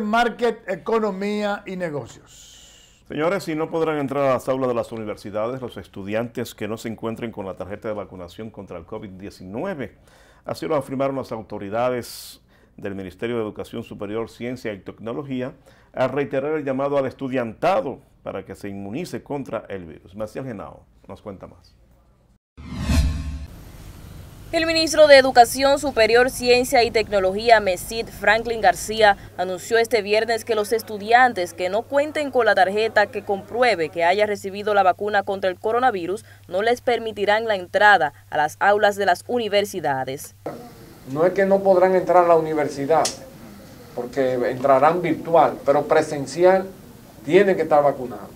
market, economía y negocios. Señores, si no podrán entrar a las aulas de las universidades los estudiantes que no se encuentren con la tarjeta de vacunación contra el COVID-19. Así lo afirmaron las autoridades del Ministerio de Educación Superior, Ciencia y Tecnología a reiterar el llamado al estudiantado para que se inmunice contra el virus. Maciel Genao nos cuenta más. El ministro de Educación Superior, Ciencia y Tecnología, Mesid Franklin García, anunció este viernes que los estudiantes que no cuenten con la tarjeta que compruebe que haya recibido la vacuna contra el coronavirus no les permitirán la entrada a las aulas de las universidades. No es que no podrán entrar a la universidad, porque entrarán virtual, pero presencial tienen que estar vacunados.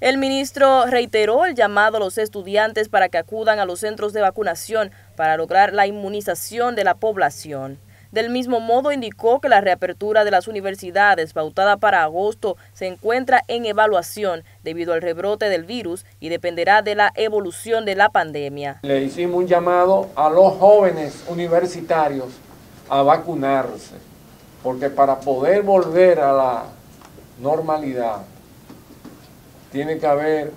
El ministro reiteró el llamado a los estudiantes para que acudan a los centros de vacunación para lograr la inmunización de la población. Del mismo modo, indicó que la reapertura de las universidades pautada para agosto se encuentra en evaluación debido al rebrote del virus y dependerá de la evolución de la pandemia. Le hicimos un llamado a los jóvenes universitarios a vacunarse, porque para poder volver a la normalidad tiene que haber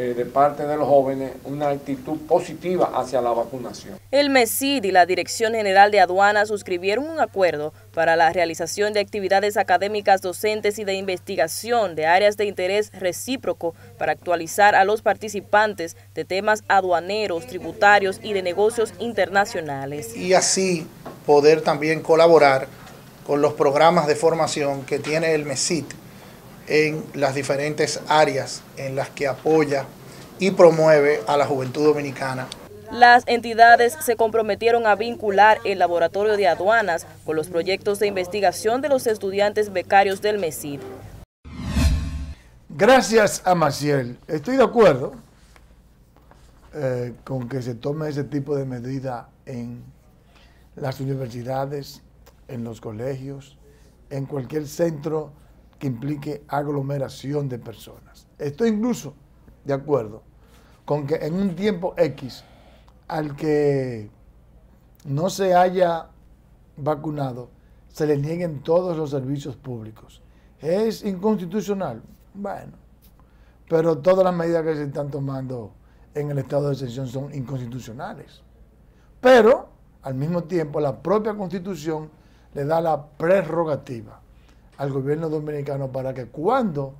eh, de parte de los jóvenes una actitud positiva hacia la vacunación. El MESID y la Dirección General de Aduanas suscribieron un acuerdo para la realización de actividades académicas, docentes y de investigación de áreas de interés recíproco para actualizar a los participantes de temas aduaneros, tributarios y de negocios internacionales. Y así poder también colaborar con los programas de formación que tiene el MESID en las diferentes áreas en las que apoya y promueve a la juventud dominicana. Las entidades se comprometieron a vincular el laboratorio de aduanas con los proyectos de investigación de los estudiantes becarios del MESID. Gracias a Maciel. Estoy de acuerdo eh, con que se tome ese tipo de medida en las universidades, en los colegios, en cualquier centro que implique aglomeración de personas. Estoy incluso de acuerdo con que en un tiempo X al que no se haya vacunado, se le nieguen todos los servicios públicos. ¿Es inconstitucional? Bueno, pero todas las medidas que se están tomando en el estado de excepción son inconstitucionales. Pero, al mismo tiempo, la propia constitución le da la prerrogativa al gobierno dominicano para que cuando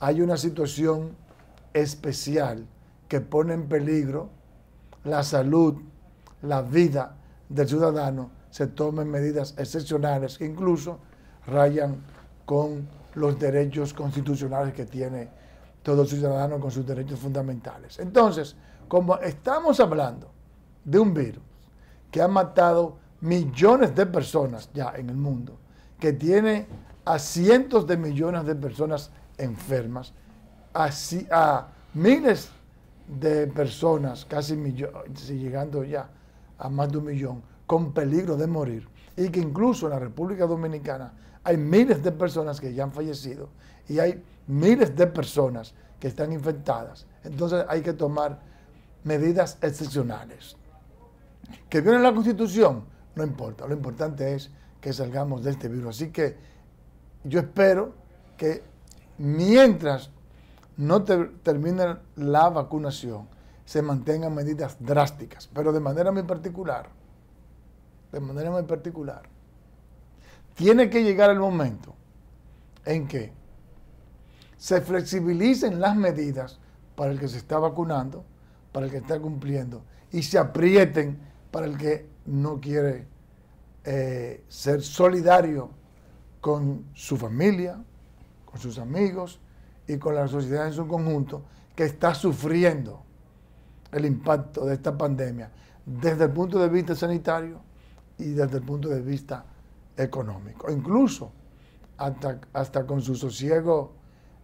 hay una situación especial que pone en peligro la salud, la vida del ciudadano, se tomen medidas excepcionales que incluso rayan con los derechos constitucionales que tiene todo ciudadano con sus derechos fundamentales. Entonces, como estamos hablando de un virus que ha matado millones de personas ya en el mundo, que tiene a cientos de millones de personas enfermas, a, miles de personas, casi millones, llegando ya a más de un millón, con peligro de morir, y que incluso en la República Dominicana hay miles de personas que ya han fallecido y hay miles de personas que están infectadas. Entonces hay que tomar medidas excepcionales. ¿Que viene la Constitución? No importa, lo importante es que salgamos de este virus. Así que yo espero que mientras no termine la vacunación, se mantengan medidas drásticas, pero de manera muy particular, de manera muy particular, tiene que llegar el momento en que se flexibilicen las medidas para el que se está vacunando, para el que está cumpliendo, y se aprieten para el que no quiere eh, ser solidario con su familia, con sus amigos y con la sociedad en su conjunto que está sufriendo el impacto de esta pandemia desde el punto de vista sanitario y desde el punto de vista económico, incluso hasta, hasta con su sosiego,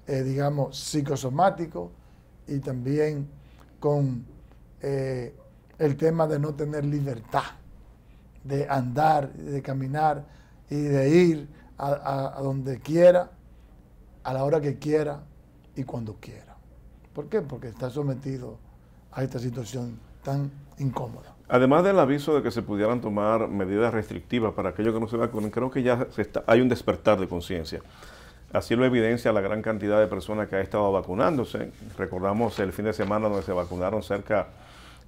eh, digamos, psicosomático y también con eh, el tema de no tener libertad, de andar, de caminar y de ir a, donde quiera, a la hora que quiera y cuando quiera. ¿Por qué? Porque está sometido a esta situación tan incómoda. Además del aviso de que se pudieran tomar medidas restrictivas para aquellos que no se vacunen, creo que ya hay un despertar de conciencia. Así lo evidencia la gran cantidad de personas que ha estado vacunándose. Recordamos el fin de semana donde se vacunaron cerca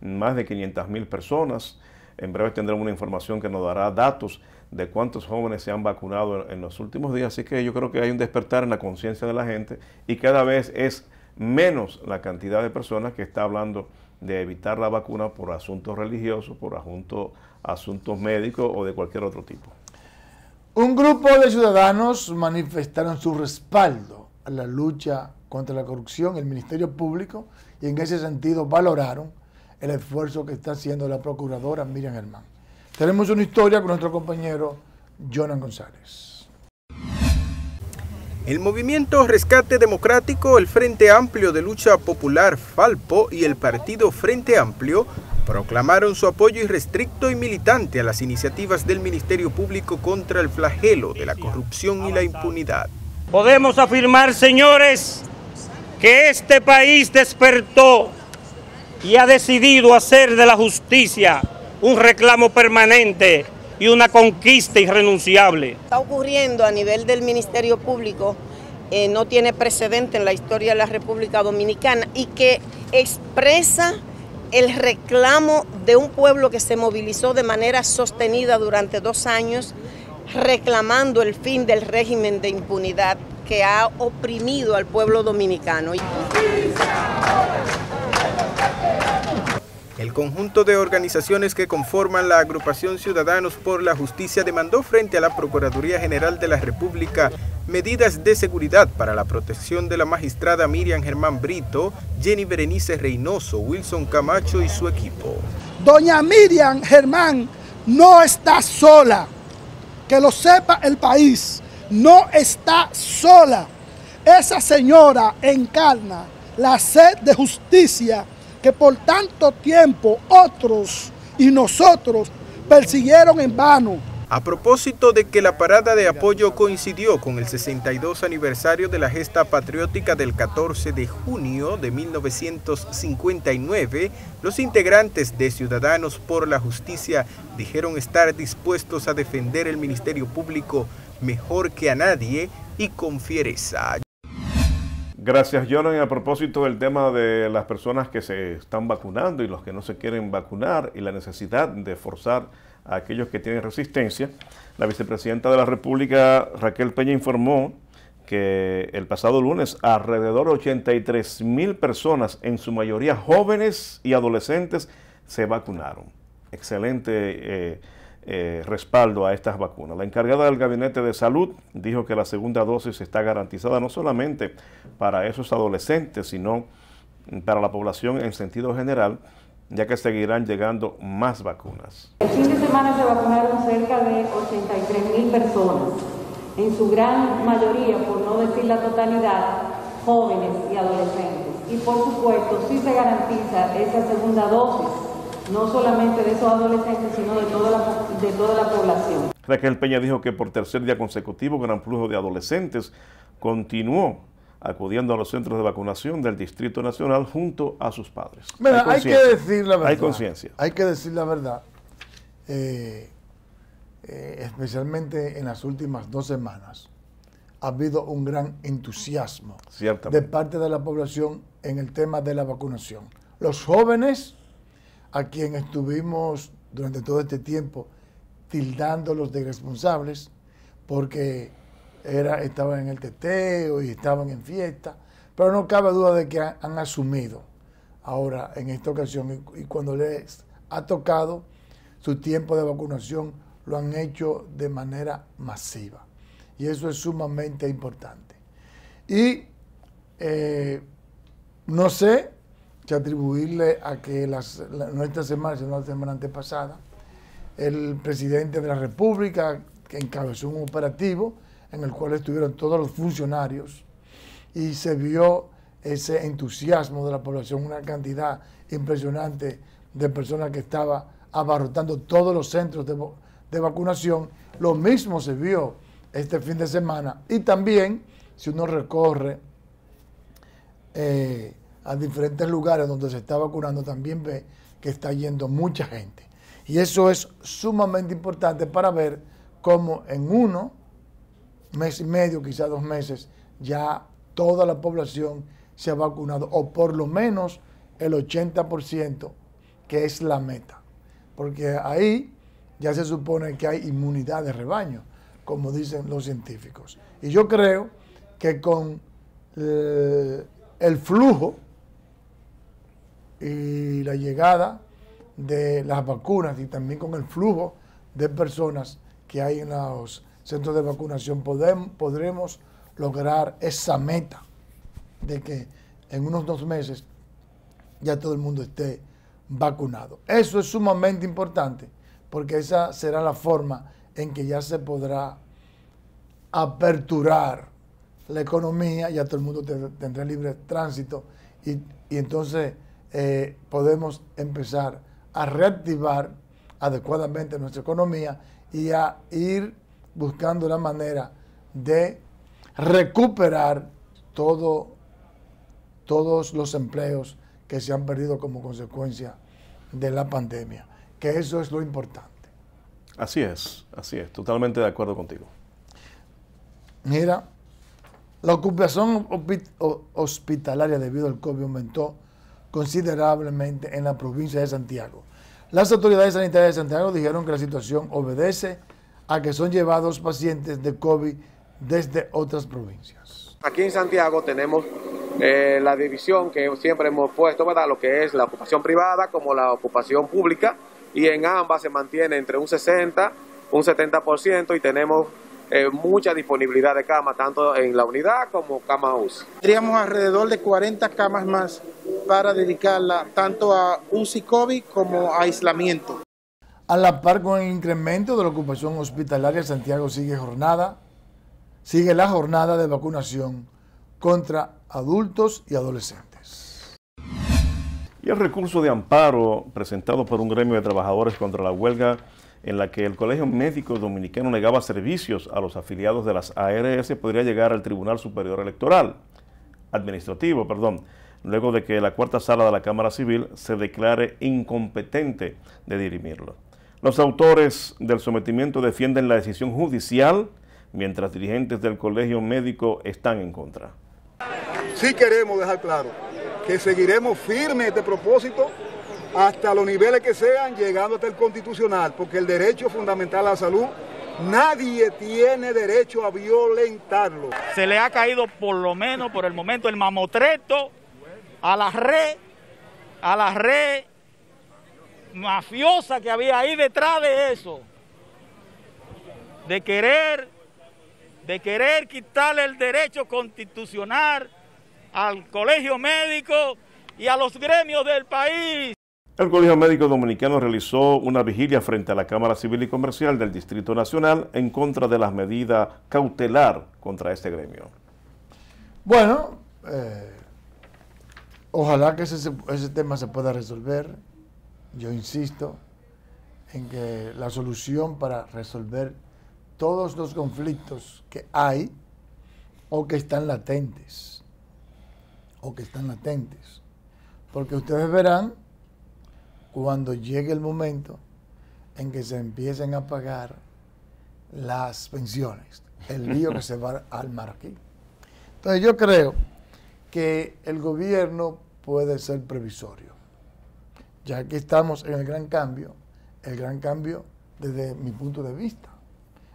más de 500.000 personas. En breve tendremos una información que nos dará datos de cuántos jóvenes se han vacunado en, los últimos días. Así que yo creo que hay un despertar en la conciencia de la gente y cada vez es menos la cantidad de personas que está hablando de evitar la vacuna por asuntos religiosos, por asuntos, asuntos médicos o de cualquier otro tipo. Un grupo de ciudadanos manifestaron su respaldo a la lucha contra la corrupción, en el Ministerio Público, y en ese sentido valoraron el esfuerzo que está haciendo la Procuradora Miriam Germán. Tenemos una historia con nuestro compañero Jonan González. El movimiento Rescate Democrático, el Frente Amplio de Lucha Popular Falpo y el partido Frente Amplio proclamaron su apoyo irrestricto y militante a las iniciativas del Ministerio Público contra el flagelo de la corrupción y la impunidad. Podemos afirmar, señores, que este país despertó y ha decidido hacer de la justicia un reclamo permanente y una conquista irrenunciable. Está ocurriendo a nivel del Ministerio Público, eh, no tiene precedente en la historia de la República Dominicana y que expresa el reclamo de un pueblo que se movilizó de manera sostenida durante dos años reclamando el fin del régimen de impunidad que ha oprimido al pueblo dominicano. El conjunto de organizaciones que conforman la agrupación Ciudadanos por la Justicia demandó frente a la Procuraduría General de la República medidas de seguridad para la protección de la magistrada Miriam Germán Brito, Jenny Berenice Reynoso, Wilson Camacho y su equipo. Doña Miriam Germán no está sola, que lo sepa el país, no está sola. Esa señora encarna la sed de justicia que por tanto tiempo otros y nosotros persiguieron en vano. A propósito de que la parada de apoyo coincidió con el 62 aniversario de la gesta patriótica del 14 de junio de 1959, los integrantes de Ciudadanos por la Justicia dijeron estar dispuestos a defender el Ministerio Público mejor que a nadie y con fiereza. Gracias, Jonathan. A propósito del tema de las personas que se están vacunando y los que no se quieren vacunar y la necesidad de forzar a aquellos que tienen resistencia, la vicepresidenta de la República, Raquel Peña, informó que el pasado lunes alrededor de 83 mil personas, en su mayoría jóvenes y adolescentes, se vacunaron. Excelente. Eh, eh, respaldo a estas vacunas. La encargada del Gabinete de Salud dijo que la segunda dosis está garantizada no solamente para esos adolescentes, sino para la población en sentido general, ya que seguirán llegando más vacunas. El fin de semana se vacunaron cerca de 83 mil personas, en su gran mayoría, por no decir la totalidad, jóvenes y adolescentes. Y por supuesto, sí se garantiza esa segunda dosis no solamente de esos adolescentes, sino de toda la, población. Raquel Peña dijo que por tercer día consecutivo gran flujo de adolescentes continuó acudiendo a los centros de vacunación del Distrito Nacional junto a sus padres. Mira, hay, que decir la verdad. Hay conciencia. Hay que decir la verdad, eh, eh, especialmente en las últimas dos semanas, ha habido un gran entusiasmo de parte de la población en el tema de la vacunación. Los jóvenes a quien estuvimos durante todo este tiempo tildándolos de responsables porque era, estaban en el teteo y estaban en fiesta, pero no cabe duda de que han, asumido ahora en esta ocasión y, cuando les ha tocado su tiempo de vacunación lo han hecho de manera masiva y eso es sumamente importante. Y eh, no sé que atribuirle a que las, no esta semana, sino la semana antepasada, el presidente de la República encabezó un operativo en el cual estuvieron todos los funcionarios y se vio ese entusiasmo de la población, una cantidad impresionante de personas que estaba abarrotando todos los centros de, vacunación. Lo mismo se vio este fin de semana y también si uno recorre... Eh, a diferentes lugares donde se está vacunando, también ve que está yendo mucha gente. Y eso es sumamente importante para ver cómo en uno, mes y medio, quizá dos meses, ya toda la población se ha vacunado, o por lo menos el 80%, que es la meta. Porque ahí ya se supone que hay inmunidad de rebaño, como dicen los científicos. Y yo creo que con el, eh, el flujo y la llegada de las vacunas y también con el flujo de personas que hay en los centros de vacunación podremos lograr esa meta de que en unos dos meses ya todo el mundo esté vacunado. Eso es sumamente importante porque esa será la forma en que ya se podrá aperturar la economía, ya todo el mundo tendrá libre tránsito y entonces eh, podemos empezar a reactivar adecuadamente nuestra economía y a ir buscando la manera de recuperar todo, todos los empleos que se han perdido como consecuencia de la pandemia, que eso es lo importante. Así es, así es, totalmente de acuerdo contigo. Mira, la ocupación hospitalaria debido al COVID aumentó considerablemente en la provincia de Santiago. Las autoridades sanitarias de Santiago dijeron que la situación obedece a que son llevados pacientes de COVID desde otras provincias. Aquí en Santiago tenemos eh, la división que siempre hemos puesto, ¿verdad? Lo que es la ocupación privada como la ocupación pública y en ambas se mantiene entre un 60, un 70% y tenemos eh, mucha disponibilidad de camas, tanto en la unidad como camas UCI. Tendríamos alrededor de 40 camas más para dedicarla tanto a UCI COVID como a aislamiento. A la par con el incremento de la ocupación hospitalaria, Santiago sigue jornada, sigue la jornada de vacunación contra adultos y adolescentes. Y el recurso de amparo presentado por un gremio de trabajadores contra la huelga en la que el Colegio Médico Dominicano negaba servicios a los afiliados de las ARS podría llegar al Tribunal Superior Electoral, Administrativo, perdón, luego de que la cuarta sala de la Cámara Civil se declare incompetente de dirimirlo. Los autores del sometimiento defienden la decisión judicial, mientras dirigentes del Colegio Médico están en contra. Sí queremos dejar claro que seguiremos firme este propósito hasta los niveles que sean, llegando hasta el constitucional, porque el derecho fundamental a la salud, nadie tiene derecho a violentarlo. Se le ha caído por lo menos por el momento el mamotreto a la red, a la red mafiosa que había ahí detrás de eso, de querer, de querer quitarle el derecho constitucional al colegio médico y a los gremios del país. El Colegio Médico Dominicano realizó una vigilia frente a la Cámara Civil y Comercial del Distrito Nacional en contra de las medidas cautelar contra este gremio. Bueno, eh, ojalá que ese, tema se pueda resolver. Yo insisto en que la solución para resolver todos los conflictos que hay o que están latentes, o que están latentes, porque ustedes verán cuando llegue el momento en que se empiecen a pagar las pensiones, el lío que se va al armar Entonces yo creo que el gobierno puede ser previsorio, ya que estamos en el gran cambio, el gran cambio desde mi punto de vista,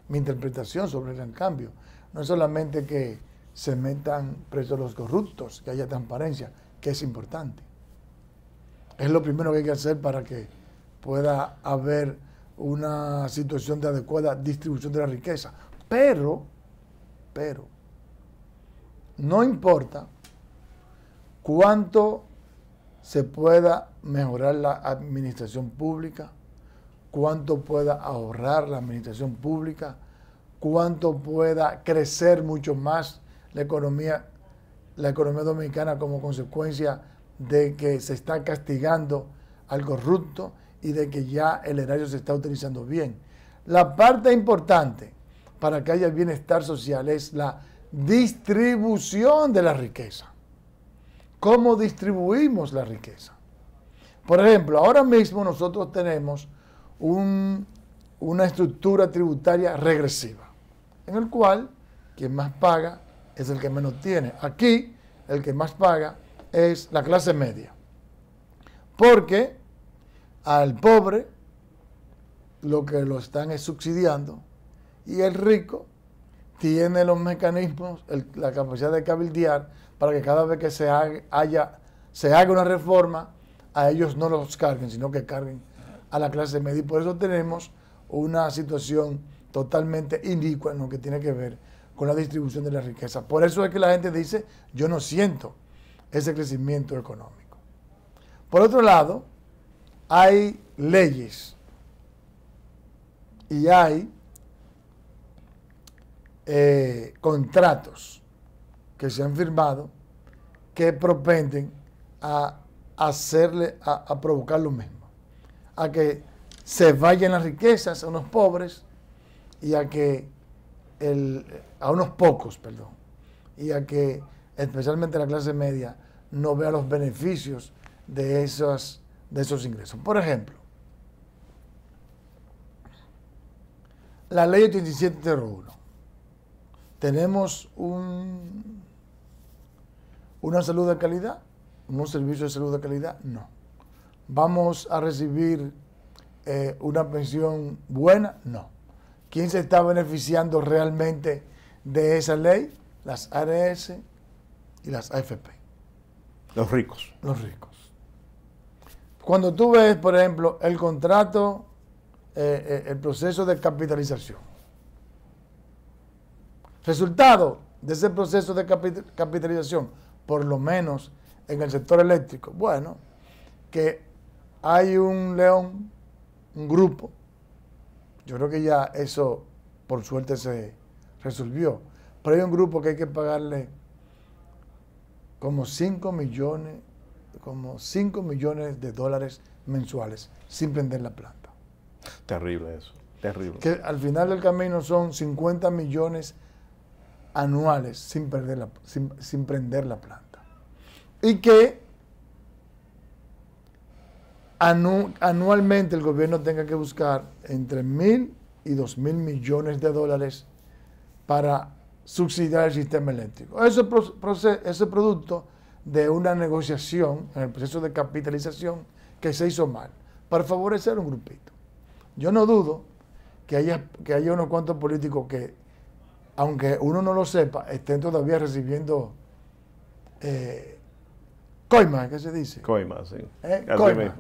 mi interpretación sobre el gran cambio. No es solamente que se metan presos los corruptos, que haya transparencia, que es importante, es lo primero que hay que hacer para que pueda haber una situación de adecuada distribución de la riqueza. Pero, pero, no importa cuánto se pueda mejorar la administración pública, cuánto pueda ahorrar la administración pública, cuánto pueda crecer mucho más la economía, la economía dominicana como consecuencia de que se está castigando al corrupto y de que ya el erario se está utilizando bien. La parte importante para que haya bienestar social es la distribución de la riqueza. ¿Cómo distribuimos la riqueza? Por ejemplo, ahora mismo nosotros tenemos una estructura tributaria regresiva, en el cual quien más paga es el que menos tiene. Aquí, el que más paga es la clase media. Porque al pobre lo que lo están es subsidiando y el rico tiene los mecanismos, la capacidad de cabildear para que cada vez que se haga, haya, se haga una reforma, a ellos no los carguen, sino que carguen a la clase media. Y por eso tenemos una situación totalmente inicua en lo que tiene que ver con la distribución de la riqueza. Por eso es que la gente dice, yo no siento ese crecimiento económico. Por otro lado, hay leyes y hay eh, contratos que se han firmado que propenden a hacerle, a, provocar lo mismo, a que se vayan las riquezas a unos pobres y a que a unos pocos, perdón, y a que especialmente la clase media, no vea los beneficios de, esos, de esos ingresos. Por ejemplo, la ley 8701. Tenemos un, una salud de calidad, un servicio de salud de calidad, no. Vamos a recibir eh, una pensión buena, no. ¿Quién se está beneficiando realmente de esa ley? Las ARS, y las AFP. Los ricos. Los ricos. Cuando tú ves, por ejemplo, el contrato, eh, eh, el proceso de capitalización. Resultado de ese proceso de capitalización, por lo menos en el sector eléctrico, bueno, que hay un león, un grupo. Yo creo que ya eso, por suerte, se resolvió. Pero hay un grupo que hay que pagarle como 5 millones, como 5 millones de dólares mensuales sin prender la planta. Terrible eso, terrible. Que al final del camino son 50 millones anuales sin, perder sin, prender la planta. Y que anualmente el gobierno tenga que buscar entre mil y dos mil millones de dólares para subsidiar el sistema eléctrico. Ese, es ese producto de una negociación, en el proceso de capitalización, que se hizo mal, para favorecer un grupito. Yo no dudo que haya, que haya unos cuantos políticos que, aunque uno no lo sepa, estén todavía recibiendo eh, coimas, ¿qué se dice? Coimas, sí. ¿Eh? Coimas.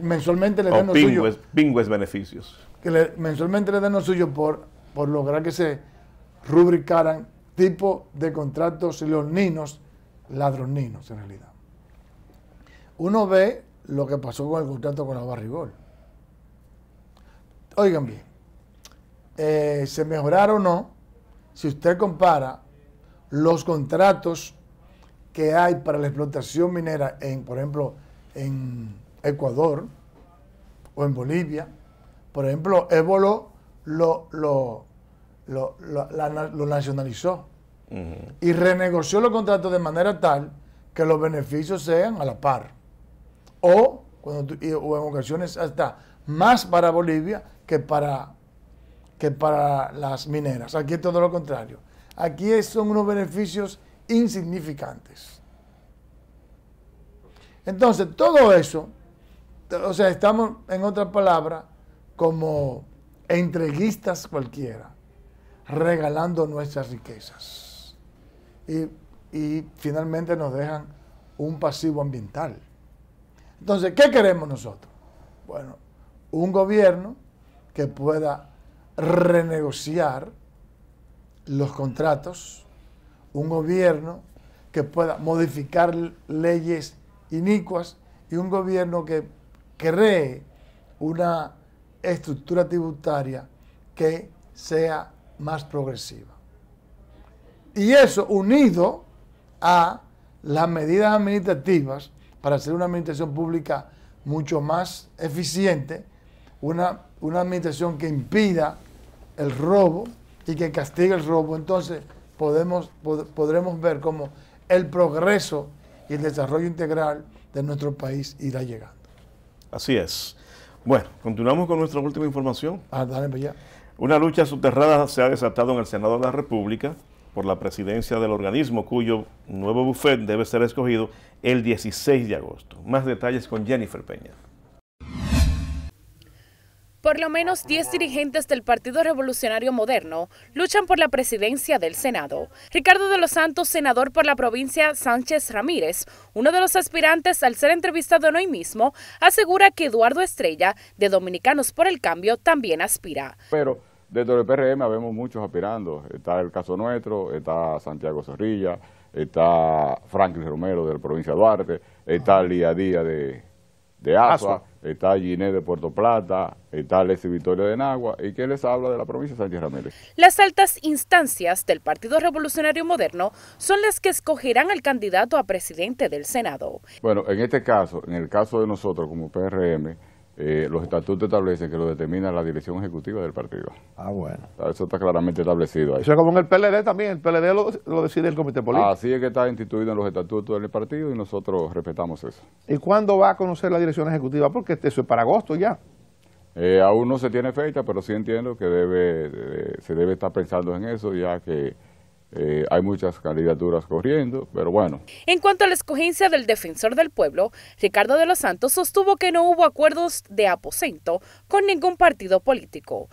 Mensualmente le dan los suyos. Pingües beneficios. Que mensualmente le dan los suyos por, por lograr que se rubricaran tipo de contratos los ninos, ladroninos en realidad. Uno ve lo que pasó con el contrato con la Barrigol. Oigan bien, eh, se mejoraron o no, si usted compara los contratos que hay para la explotación minera, en, por ejemplo, en Ecuador o en Bolivia, por ejemplo, Ébolo lo, lo, lo, nacionalizó y renegoció los contratos de manera tal que los beneficios sean a la par. O, cuando en ocasiones hasta más para Bolivia que para, que para las mineras. Aquí es todo lo contrario. Aquí son unos beneficios insignificantes. Entonces, todo eso, o sea, estamos, en otra palabra como entreguistas cualquiera regalando nuestras riquezas. Y, finalmente nos dejan un pasivo ambiental. Entonces, ¿qué queremos nosotros? Bueno, un gobierno que pueda renegociar los contratos, un gobierno que pueda modificar leyes inicuas y un gobierno que cree una estructura tributaria que sea más progresiva. Y eso unido a las medidas administrativas para hacer una administración pública mucho más eficiente, una, una administración que impida el robo y que castigue el robo, entonces podemos, podremos ver cómo el progreso y el desarrollo integral de nuestro país irá llegando. Así es. Bueno, continuamos con nuestra última información. Ah, dale, pues ya. Una lucha subterránea se ha desatado en el Senado de la República por la presidencia del organismo cuyo nuevo buffet debe ser escogido el 16 de agosto. Más detalles con Jennifer Peña. Por lo menos 10 dirigentes del Partido Revolucionario Moderno luchan por la presidencia del Senado. Ricardo de los Santos, senador por la provincia Sánchez Ramírez, uno de los aspirantes al ser entrevistado en hoy mismo, asegura que Eduardo Estrella, de Dominicanos por el Cambio, también aspira. Pero Dentro del PRM vemos muchos aspirando. Está el caso nuestro, está Santiago Zorrilla, está Franklin Romero de la provincia de Duarte, está Lía Díaz de, de Asua, está Giné de Puerto Plata, está Leslie Victoria de Nagua, y ¿qué les habla de la provincia de Sánchez Ramírez. Las altas instancias del Partido Revolucionario Moderno son las que escogerán al candidato a presidente del Senado. Bueno, en este caso, en el caso de nosotros como PRM, eh, los estatutos establecen que lo determina la dirección ejecutiva del partido. Ah, bueno. Eso está claramente establecido ahí. Eso es como en el PLD también, el PLD lo, decide el comité político. Así es que está instituido en los estatutos del partido y nosotros respetamos eso. ¿Y cuándo va a conocer la dirección ejecutiva? Porque eso es para agosto ya. Eh, aún no se tiene fecha, pero sí entiendo que debe, se debe estar pensando en eso, ya que eh, hay muchas candidaturas corriendo, pero bueno. En cuanto a la escogencia del defensor del pueblo, Ricardo de los Santos sostuvo que no hubo acuerdos de aposento con ningún partido político.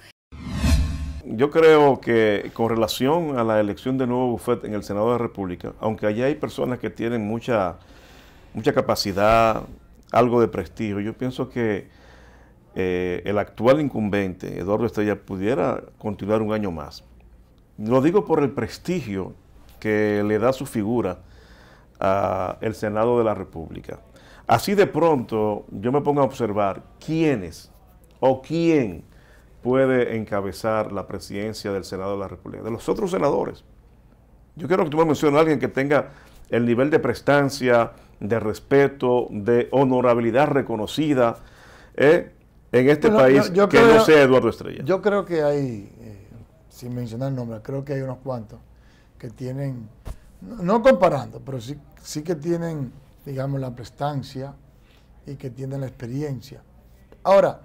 Yo creo que con relación a la elección de nuevo bufete en el Senado de la República, aunque allá hay personas que tienen mucha, mucha capacidad, algo de prestigio, yo pienso que eh, el actual incumbente, Eduardo Estrella, pudiera continuar un año más lo digo por el prestigio que le da su figura al Senado de la República. Así de pronto yo me pongo a observar quiénes o quién puede encabezar la presidencia del Senado de la República, de los otros senadores. Yo quiero que tú me menciones a alguien que tenga el nivel de prestancia, de respeto, de honorabilidad reconocida ¿eh? en este país yo, que no sea Eduardo Estrella. Yo creo que hay eh, sin mencionar nombres, creo que hay unos cuantos que tienen, no comparando, pero sí, sí que tienen, digamos, la prestancia y que tienen la experiencia. Ahora,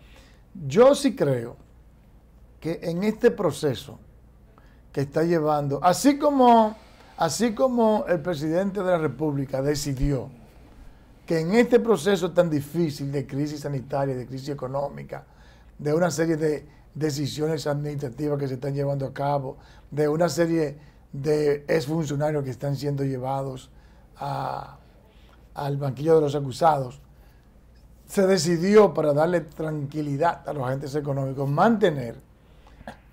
yo sí creo que en este proceso que está llevando, así como, así como el presidente de la República decidió que en este proceso tan difícil de crisis sanitaria, de crisis económica, de una serie de decisiones administrativas que se están llevando a cabo, de una serie de exfuncionarios que están siendo llevados al banquillo de los acusados, se decidió para darle tranquilidad a los agentes económicos mantener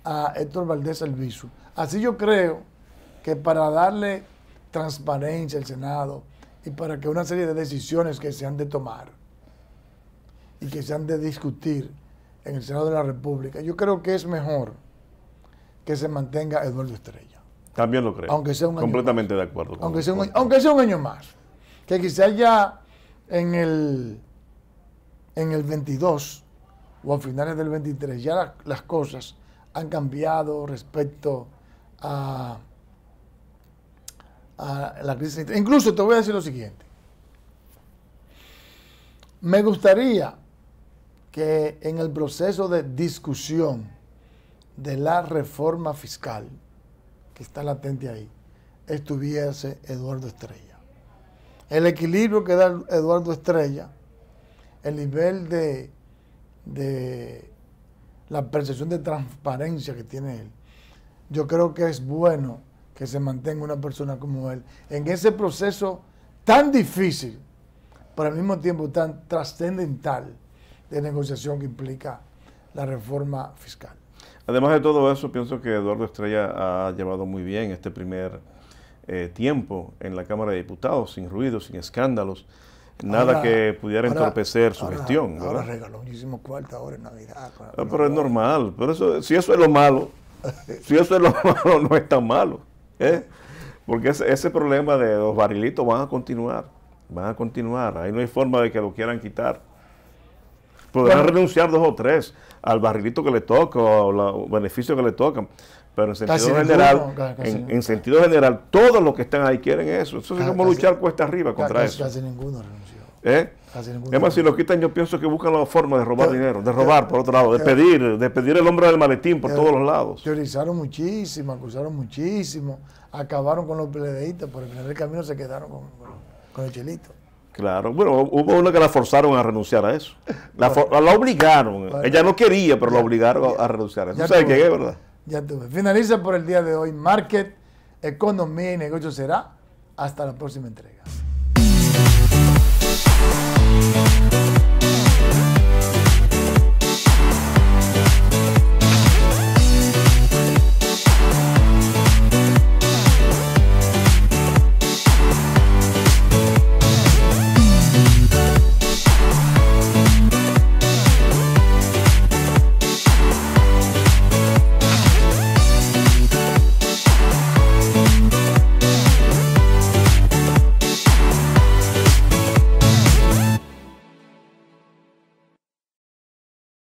a Héctor Valdés viso. Así yo creo que para darle transparencia al Senado y para que una serie de decisiones que se han de tomar y que se han de discutir en el Senado de la República, yo creo que es mejor que se mantenga Eduardo Estrella. También lo creo. Aunque sea un Completamente de acuerdo. aunque, sea un, aunque sea un año más. Que quizá ya en el, en el 22 o a finales del 23 ya las cosas han cambiado respecto a, a la crisis. Incluso te voy a decir lo siguiente. Me gustaría que en el proceso de discusión de la reforma fiscal, que está latente ahí, estuviese Eduardo Estrella. El equilibrio que da Eduardo Estrella, el nivel de, de la percepción de transparencia que tiene él, yo creo que es bueno que se mantenga una persona como él en ese proceso tan difícil, pero al mismo tiempo tan trascendental de negociación que implica la reforma fiscal. Además de todo eso, pienso que Eduardo Estrella ha llevado muy bien este primer eh, tiempo en la Cámara de Diputados, sin ruidos, sin escándalos, nada que pudiera entorpecer su gestión. Ahora regaló muchísimo cuarta hora en Navidad. Ah, pero es normal, pero si eso es lo malo, si eso es lo malo, no es tan malo. ¿eh? Porque ese, ese problema de los barrilitos van a continuar, van a continuar, ahí no hay forma de que lo quieran quitar. Podrán pues renunciar dos o tres al barrilito que le toca o los beneficio que le tocan. Pero en sentido general, en, sentido general, todos los que están ahí quieren eso. Eso ¿cómo como luchar cuesta arriba contra eso. Casi ninguno renunció. ¿Eh? Casi Además, si lo quitan, yo pienso que buscan la forma de robar dinero, de robar por otro lado, de pedir, de pedir el hombre del maletín por todos los lados. Teorizaron muchísimo, acusaron muchísimo, acabaron con los pero por el camino se quedaron con, con el chelito. Claro, bueno, hubo una que la forzaron a renunciar a eso. La, la obligaron. Ella no quería, pero la obligaron a renunciar a eso. ¿Sabes qué es, verdad? Ya tuve. Finaliza por el día de hoy. Market, Economía y Negocio será. Hasta la próxima entrega.